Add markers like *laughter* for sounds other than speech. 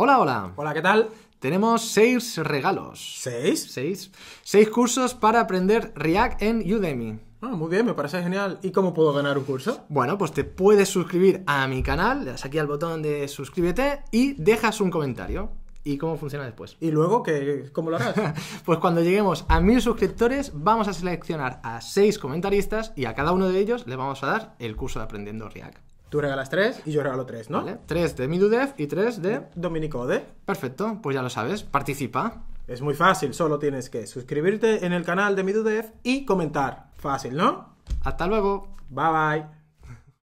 Hola, hola. Hola, ¿qué tal? Tenemos seis regalos. ¿Seis? Seis. Seis cursos para aprender React en Udemy. Ah, muy bien, me parece genial. ¿Y cómo puedo ganar un curso? Bueno, pues te puedes suscribir a mi canal, le das aquí al botón de suscríbete y dejas un comentario. ¿Y cómo funciona después? ¿Y luego que cómo lo harás? *laughs* pues cuando lleguemos a mil suscriptores vamos a seleccionar a seis comentaristas y a cada uno de ellos le vamos a dar el curso de Aprendiendo React. Tú regalas tres y yo regalo tres, ¿no? Tres de Midudev y tres de... Dominico Perfecto, pues ya lo sabes, participa. Es muy fácil, solo tienes que suscribirte en el canal de Midudev y comentar. Fácil, ¿no? Hasta luego. Bye bye.